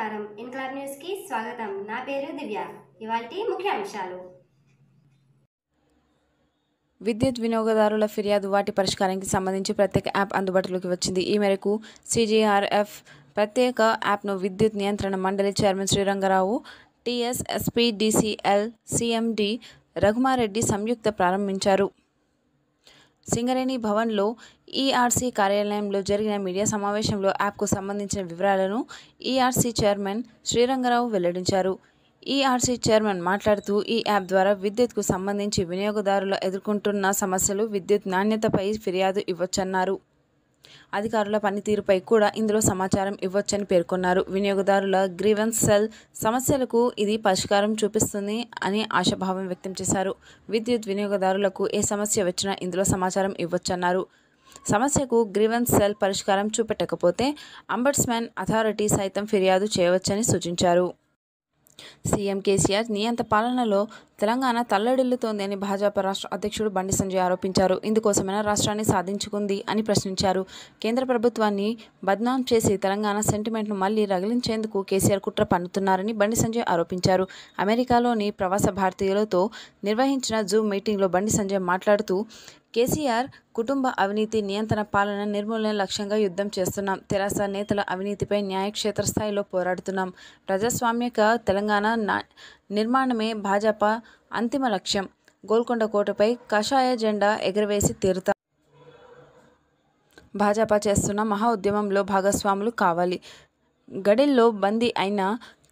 నమస్కారం ఇన్క్లాబ్ కి స్వాగతం నా పేరు దివ్య ఇవాళ ముఖ్యాంశాలు విద్యుత్ వినియోగదారుల ఫిర్యాదు వాటి పరిష్కారానికి సంబంధించి ప్రత్యేక యాప్ అందుబాటులోకి వచ్చింది ఈ మేరకు సిజీఆర్ఎఫ్ ప్రత్యేక యాప్ను విద్యుత్ నియంత్రణ మండలి chairman Sriranga Rao TSSPDCL CMD Raghuma Reddy సంయుక్త ప్రారంభించారు సింగరేణి భవన్లో ఈఆర్సీ e కార్యాలయంలో జరిగిన మీడియా సమావేశంలో యాప్కు సంబంధించిన వివరాలను ఈఆర్సీ e చైర్మన్ శ్రీరంగరావు వెల్లడించారు ఈఆర్సీ e చైర్మన్ మాట్లాడుతూ ఈ యాప్ ద్వారా విద్యుత్కు సంబంధించి వినియోగదారులు ఎదుర్కొంటున్న సమస్యలు విద్యుత్ నాణ్యతపై ఫిర్యాదు ఇవ్వొచ్చన్నారు అధికారుల పనితీరుపై కూడా ఇందులో సమాచారం ఇవ్వచ్చని పేర్కొన్నారు వినియోగదారుల గ్రీవెన్స్ సెల్ సమస్యలకు ఇది పరిష్కారం చూపిస్తుంది అని ఆశాభావం వ్యక్తం చేశారు విద్యుత్ వినియోగదారులకు ఏ సమస్య వచ్చినా ఇందులో సమాచారం ఇవ్వచ్చన్నారు సమస్యకు గ్రీవెన్స్ సెల్ పరిష్కారం చూపెట్టకపోతే అంబడ్స్మెన్ అథారిటీ సైతం ఫిర్యాదు చేయవచ్చని సూచించారు సీఎం కేసీఆర్ నియంత పాలనలో తెలంగాణ తల్లడిల్లుతోంది అని భాజపా రాష్ట్ర అధ్యక్షుడు బండి సంజయ్ ఆరోపించారు ఇందుకోసమైనా రాష్ట్రాన్ని సాధించుకుంది అని ప్రశ్నించారు కేంద్ర ప్రభుత్వాన్ని బద్నాం చేసి తెలంగాణ సెంటిమెంట్ను మళ్లీ రగిలించేందుకు కేసీఆర్ కుట్ర పన్నుతున్నారని బండి సంజయ్ ఆరోపించారు అమెరికాలోని ప్రవాస భారతీయులతో నిర్వహించిన జూమ్ మీటింగ్లో బండి సంజయ్ మాట్లాడుతూ కేసీఆర్ కుటుంబ అవినీతి నియంత్రణ పాలన నిర్మూలన లక్ష్యంగా యుద్ధం చేస్తున్నాం తెరాస నేతల అవినీతిపై న్యాయక్షేత్ర స్థాయిలో పోరాడుతున్నాం ప్రజాస్వామ్యక తెలంగాణ నిర్మాణమే భాజపా అంతిమ లక్ష్యం గోల్కొండ కోటపై కషాయ జెండా ఎగరవేసి తీరుతాం భాజపా చేస్తున్న మహా ఉద్యమంలో భాగస్వాములు కావాలి గడిల్లో బందీ అయిన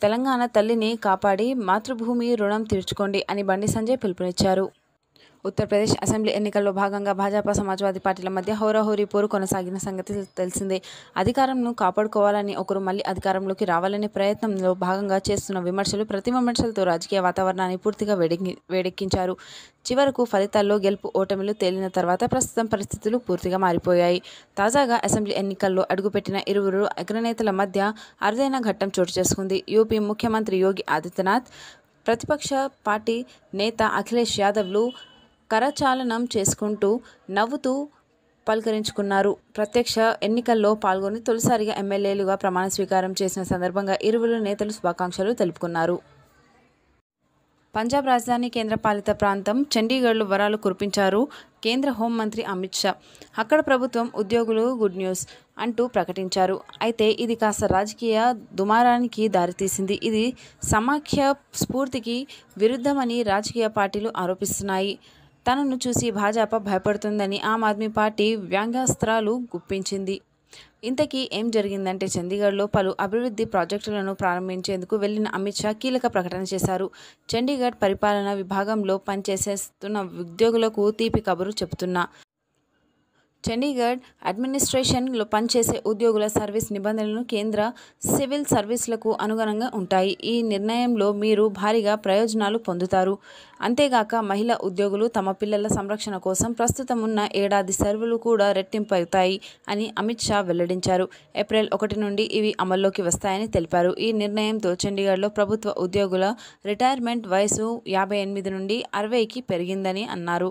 తెలంగాణ తల్లిని కాపాడి మాతృభూమి రుణం తీర్చుకోండి అని బండి సంజయ్ పిలుపునిచ్చారు ఉత్తరప్రదేశ్ అసెంబ్లీ ఎన్నికల్లో భాగంగా భాజపా సమాజ్వాదీ పార్టీల మధ్య హోరాహోరీ పోరు కొనసాగిన సంగతి తెలిసిందే అధికారంను కాపాడుకోవాలని ఒకరు మళ్ళీ అధికారంలోకి రావాలనే ప్రయత్నంలో భాగంగా చేస్తున్న విమర్శలు ప్రతి విమర్శలతో రాజకీయ వాతావరణాన్ని పూర్తిగా వేడెక్కి వేడెక్కించారు చివరకు ఫలితాల్లో గెలుపు ఓటమిలు తేలిన తర్వాత ప్రస్తుతం పరిస్థితులు పూర్తిగా మారిపోయాయి తాజాగా అసెంబ్లీ ఎన్నికల్లో అడుగుపెట్టిన ఇరువురు అగ్రనేతల మధ్య అరుదైన ఘట్టం చోటు చేసుకుంది యూపీ ముఖ్యమంత్రి యోగి ఆదిత్యనాథ్ ప్రతిపక్ష పార్టీ నేత అఖిలేష్ యాదవ్లు కరచాలనం చేసుకుంటూ నవ్వుతూ పలకరించుకున్నారు ప్రత్యక్ష ఎన్నికల్లో పాల్గొని తొలిసారిగా ఎమ్మెల్యేలుగా ప్రమాణ స్వీకారం చేసిన సందర్భంగా ఇరువురు నేతలు శుభాకాంక్షలు తెలుపుకున్నారు పంజాబ్ రాజధాని కేంద్రపాలిత ప్రాంతం చండీగఢ్లో వరాలు కురిపించారు కేంద్ర హోంమంత్రి అమిత్ షా అక్కడ ప్రభుత్వం ఉద్యోగులు గుడ్ న్యూస్ అంటూ ప్రకటించారు అయితే ఇది కాస్త రాజకీయ దుమారానికి దారితీసింది ఇది సమాఖ్య స్ఫూర్తికి విరుద్ధమని రాజకీయ పార్టీలు ఆరోపిస్తున్నాయి తనను చూసి భాజపా భయపడుతుందని ఆమ్ ఆద్మీ పార్టీ వ్యంగ్యాస్త్రాలు గుప్పించింది ఇంతకీ ఏం జరిగిందంటే చండీగఢ్లో పలు అభివృద్ధి ప్రాజెక్టులను ప్రారంభించేందుకు వెళ్లిన అమిత్ షా కీలక ప్రకటన చేశారు చండీగఢ్ పరిపాలన విభాగంలో పనిచేసేస్తున్న ఉద్యోగులకు తీపి కబురు చెబుతున్నా చండీగఢ్ అడ్మినిస్ట్రేషన్లో పనిచేసే ఉద్యోగుల సర్వీస్ నిబంధనలు కేంద్ర సివిల్ సర్వీసులకు అనుగుణంగా ఉంటాయి ఈ నిర్ణయంలో మీరు భారీగా ప్రయోజనాలు పొందుతారు అంతేగాక మహిళా ఉద్యోగులు తమ పిల్లల సంరక్షణ కోసం ప్రస్తుతం ఉన్న ఏడాది సెలవులు కూడా రెట్టింపవుతాయి అని అమిత్ షా వెల్లడించారు ఏప్రిల్ ఒకటి నుండి ఇవి అమల్లోకి వస్తాయని తెలిపారు ఈ నిర్ణయంతో చండీగఢ్లో ప్రభుత్వ ఉద్యోగుల రిటైర్మెంట్ వయసు యాభై ఎనిమిది నుండి అరవైకి పెరిగిందని అన్నారు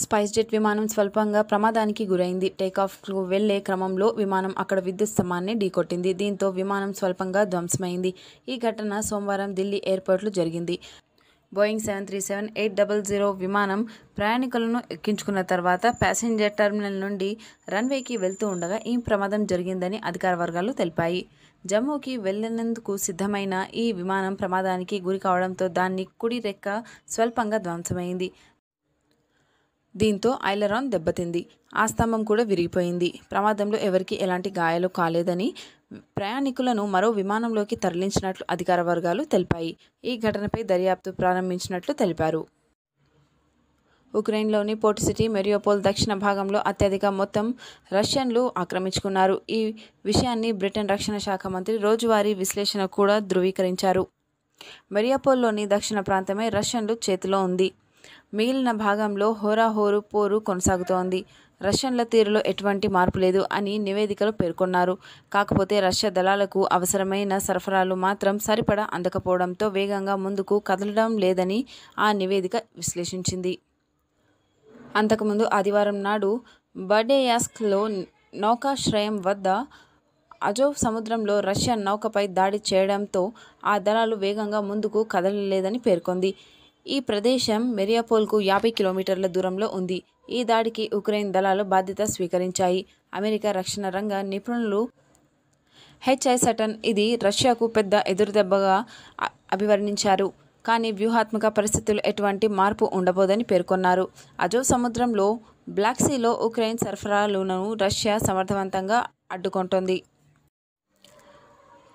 స్పైస్ జెట్ విమానం స్వల్పంగా ప్రమాదానికి గురైంది టేకాఫ్కు వెళ్లే క్రమంలో విమానం అక్కడ విద్యుత్ స్తంభాన్ని ఢీకొట్టింది దీంతో విమానం స్వల్పంగా ధ్వంసమైంది ఈ ఘటన సోమవారం ఢిల్లీ ఎయిర్పోర్ట్లో జరిగింది Boeing seven three seven eight double zero విమానం ప్రయాణికులను ఎక్కించుకున్న తర్వాత ప్యాసింజర్ టెర్మినల్ నుండి రన్వేకి వెళ్తూ ఉండగా ఈ ప్రమాదం జరిగిందని అధికార వర్గాలు తెలిపాయి జమ్మూకి వెళ్లినందుకు సిద్ధమైన ఈ విమానం ప్రమాదానికి గురి కావడంతో దాన్ని కుడి రెక్క స్వల్పంగా ధ్వంసమైంది దీంతో ఐలరాన్ దెబ్బతింది ఆ స్తంభం కూడా విరిగిపోయింది ప్రమాదంలో ఎవరికి ఎలాంటి గాయాలు కాలేదని ప్రయాణికులను మరో విమానంలోకి తరలించినట్లు అధికార వర్గాలు తెలిపాయి ఈ ఘటనపై దర్యాప్తు ప్రారంభించినట్లు తెలిపారు ఉక్రెయిన్లోని పోర్ట్ సిటీ మెరియోపోల్ దక్షిణ భాగంలో అత్యధిక మొత్తం రష్యన్లు ఆక్రమించుకున్నారు ఈ విషయాన్ని బ్రిటన్ రక్షణ శాఖ మంత్రి రోజువారీ విశ్లేషణ కూడా ధృవీకరించారు మెరియోపోల్లోని దక్షిణ ప్రాంతమే రష్యన్లు చేతిలో ఉంది మిగిలిన భాగంలో హోరాహోరు పోరు కొనసాగుతోంది రష్యన్ల తీరులో ఎటువంటి మార్పు లేదు అని నివేదికలు పేర్కొన్నారు కాకపోతే రష్యా దళాలకు అవసరమైన సరఫరాలు మాత్రం సరిపడా అందకపోవడంతో వేగంగా ముందుకు కదలడం లేదని ఆ నివేదిక విశ్లేషించింది అంతకుముందు ఆదివారం నాడు బడేయాస్క్లో నౌకాశ్రయం వద్ద అజోవ్ సముద్రంలో రష్యా నౌకపై దాడి చేయడంతో ఆ దళాలు వేగంగా ముందుకు కదలలేదని పేర్కొంది ఈ ప్రదేశం మెరియాపోల్కు యాభై కిలోమీటర్ల దూరంలో ఉంది ఈ దాడికి ఉక్రెయిన్ దళాలు బాధ్యత స్వీకరించాయి అమెరికా రక్షణ రంగ నిపుణులు హెచ్ఐ సటన్ ఇది రష్యాకు పెద్ద ఎదురుదెబ్బగా అభివర్ణించారు కానీ వ్యూహాత్మక పరిస్థితులు ఎటువంటి మార్పు ఉండబోదని పేర్కొన్నారు అజో సముద్రంలో బ్లాక్సీలో ఉక్రెయిన్ సరఫరాలను రష్యా సమర్థవంతంగా అడ్డుకుంటోంది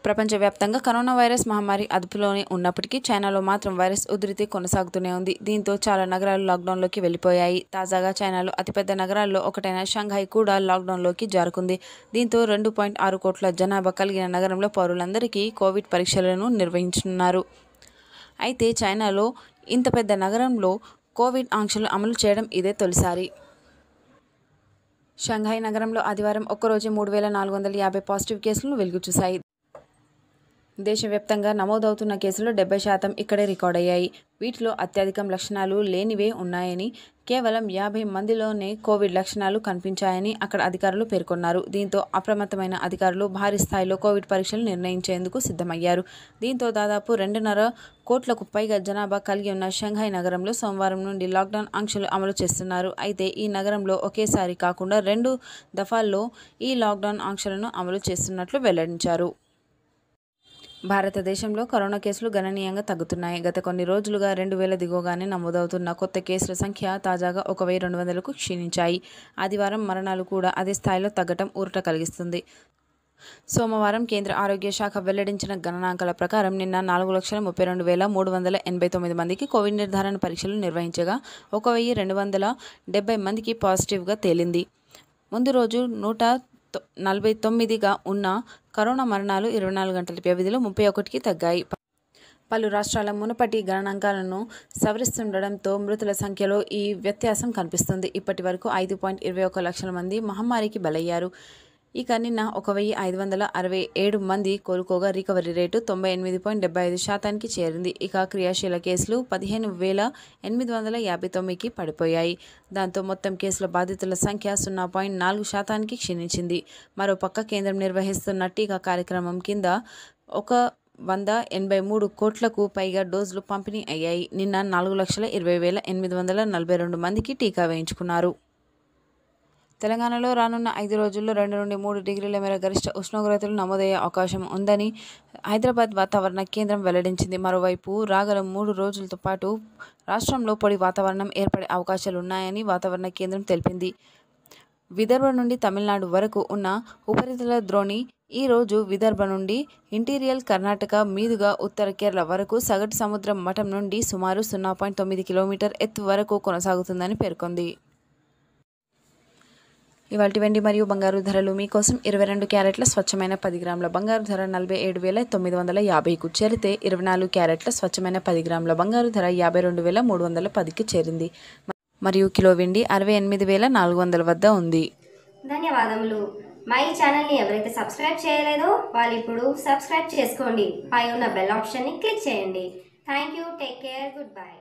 ప్రపంచవ్యాప్తంగా కరోనా వైరస్ మహమ్మారి అదుపులోనే ఉన్నప్పటికీ చైనాలో మాత్రం వైరస్ ఉధృతి కొనసాగుతూనే ఉంది దీంతో చాలా నగరాలు లాక్డౌన్లోకి వెళ్ళిపోయాయి తాజాగా చైనాలో అతిపెద్ద నగరాల్లో ఒకటైన షాంఘై కూడా లాక్డౌన్లోకి జారుకుంది దీంతో రెండు పాయింట్ ఆరు కోట్ల జనాభా కలిగిన నగరంలో పౌరులందరికీ కోవిడ్ పరీక్షలను నిర్వహించనున్నారు అయితే చైనాలో ఇంత పెద్ద నగరంలో కోవిడ్ ఆంక్షలు అమలు చేయడం ఇదే తొలిసారి షంఘాయి నగరంలో ఆదివారం ఒక్కరోజే మూడు వేల నాలుగు వందల యాభై పాజిటివ్ కేసులు వెలుగుచూశాయి దేశవ్యాప్తంగా నమోదవుతున్న కేసులు డెబ్బై శాతం ఇక్కడే రికార్డ్ అయ్యాయి వీటిలో అత్యధికం లక్షణాలు లేనివే ఉన్నాయని కేవలం యాభై మందిలోనే కోవిడ్ లక్షణాలు కనిపించాయని అక్కడ అధికారులు పేర్కొన్నారు దీంతో అప్రమత్తమైన అధికారులు భారీ స్థాయిలో కోవిడ్ పరీక్షలు నిర్ణయించేందుకు సిద్ధమయ్యారు దీంతో దాదాపు రెండున్నర కోట్లకు పైగా జనాభా కలిగి ఉన్న షంఘాయ్ నగరంలో సోమవారం నుండి లాక్డౌన్ ఆంక్షలు అమలు చేస్తున్నారు అయితే ఈ నగరంలో ఒకేసారి కాకుండా రెండు దఫాల్లో ఈ లాక్డౌన్ ఆంక్షలను అమలు చేస్తున్నట్లు వెల్లడించారు భారతదేశంలో కరోనా కేసులు గణనీయంగా తగ్గుతున్నాయి గత కొన్ని రోజులుగా రెండు వేల దిగువగానే నమోదవుతున్న కొత్త కేసుల సంఖ్య తాజాగా ఒక వెయ్యి రెండు వందలకు క్షీణించాయి ఆదివారం మరణాలు కూడా అదే స్థాయిలో తగ్గటం ఊరట కలిగిస్తుంది సోమవారం కేంద్ర ఆరోగ్య శాఖ వెల్లడించిన గణనాంకాల ప్రకారం నిన్న నాలుగు లక్షల ముప్పై రెండు వేల మూడు వందల ఎనభై తొమ్మిది మందికి కోవిడ్ నిర్ధారణ పరీక్షలు నిర్వహించగా ఒక వెయ్యి రెండు వందల డెబ్బై మందికి పాజిటివ్గా తేలింది ముందు రోజు నూట నలభై తొమ్మిదిగా ఉన్న కరోనా మరణాలు ఇరవై నాలుగు గంటల వ్యవధిలో ముప్పై ఒకటికి తగ్గాయి పలు రాష్ట్రాల మునుపటి గణాంకాలను సవరిస్తుండడంతో మృతుల సంఖ్యలో ఈ వ్యత్యాసం కనిపిస్తుంది ఇప్పటి వరకు ఐదు పాయింట్ ఇరవై ఒక లక్షల మంది మహమ్మారికి బలయ్యారు ఇక నిన్న ఒక వెయ్యి ఐదు వందల అరవై ఏడు మంది కోలుకోగా రికవరీ రేటు తొంభై ఎనిమిది పాయింట్ డెబ్బై ఐదు శాతానికి చేరింది ఇక క్రియాశీల కేసులు పదిహేను వేల ఎనిమిది వందల యాభై తొమ్మిదికి పడిపోయాయి దాంతో మొత్తం కేసుల బాధితుల సంఖ్య సున్నా పాయింట్ నాలుగు శాతానికి క్షీణించింది మరోపక్క కేంద్రం నిర్వహిస్తున్న టీకా కార్యక్రమం కింద ఒక వంద ఎనభై మూడు కోట్లకు పైగా డోసులు పంపిణీ అయ్యాయి నిన్న నాలుగు లక్షల ఇరవై వేల ఎనిమిది వందల నలభై రెండు మందికి టీకా వేయించుకున్నారు తెలంగాణలో రానున్న ఐదు రోజుల్లో రెండు నుండి మూడు డిగ్రీల మేర గరిష్ట ఉష్ణోగ్రతలు నమోదయ్యే అవకాశం ఉందని హైదరాబాద్ వాతావరణ కేంద్రం వెల్లడించింది మరోవైపు రాగల మూడు రోజులతో పాటు రాష్ట్రంలో పొడి వాతావరణం ఏర్పడే అవకాశాలు ఉన్నాయని వాతావరణ కేంద్రం తెలిపింది విదర్భ నుండి తమిళనాడు వరకు ఉన్న ఉపరితల ద్రోణి ఈరోజు విదర్భ నుండి ఇంటీరియల్ కర్ణాటక మీదుగా ఉత్తర కేరళ వరకు సగటు సముద్ర మఠం నుండి సుమారు సున్నా పాయింట్ తొమ్మిది కిలోమీటర్ ఎత్తు వరకు కొనసాగుతుందని పేర్కొంది ఇవాళ వెండి మరియు బంగారు ధరలు మీకోసం ఇరవై రెండు క్యారెట్ల స్వచ్ఛమైన పది గ్రాముల బంగారు ధర నలభై ఏడు వేల తొమ్మిది వందల యాభైకు చేరితే ఇరవై నాలుగు క్యారెట్ల స్వచ్ఛమైన పది గ్రాముల బంగారు ధర యాభై రెండు వేల మూడు వందల పదికి చేరింది మరియు కిలో వెండి అరవై ఎనిమిది వేల నాలుగు వందల వద్ద ఉంది ధన్యవాదములు మా ఈ ఛానల్ని ఎవరైతే సబ్స్క్రైబ్ చేయలేదో వాళ్ళు ఇప్పుడు సబ్స్క్రైబ్ చేసుకోండి పై ఉన్న బెల్ ఆప్షన్ని క్లిక్ చేయండి thank you take care good bye